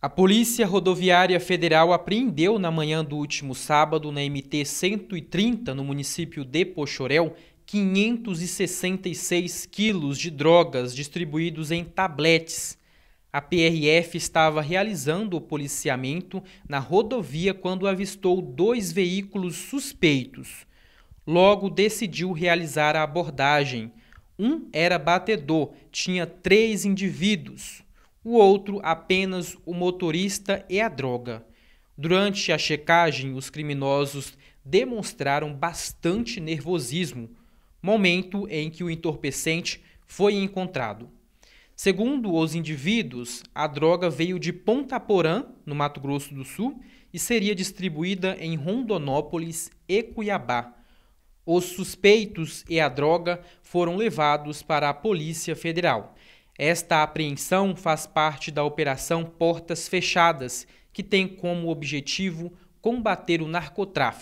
A Polícia Rodoviária Federal apreendeu na manhã do último sábado, na MT 130, no município de Pochorel, 566 quilos de drogas distribuídos em tabletes. A PRF estava realizando o policiamento na rodovia quando avistou dois veículos suspeitos. Logo decidiu realizar a abordagem. Um era batedor, tinha três indivíduos o outro apenas o motorista e a droga. Durante a checagem, os criminosos demonstraram bastante nervosismo, momento em que o entorpecente foi encontrado. Segundo os indivíduos, a droga veio de Ponta Porã, no Mato Grosso do Sul, e seria distribuída em Rondonópolis e Cuiabá. Os suspeitos e a droga foram levados para a Polícia Federal esta apreensão faz parte da Operação Portas Fechadas, que tem como objetivo combater o narcotráfico.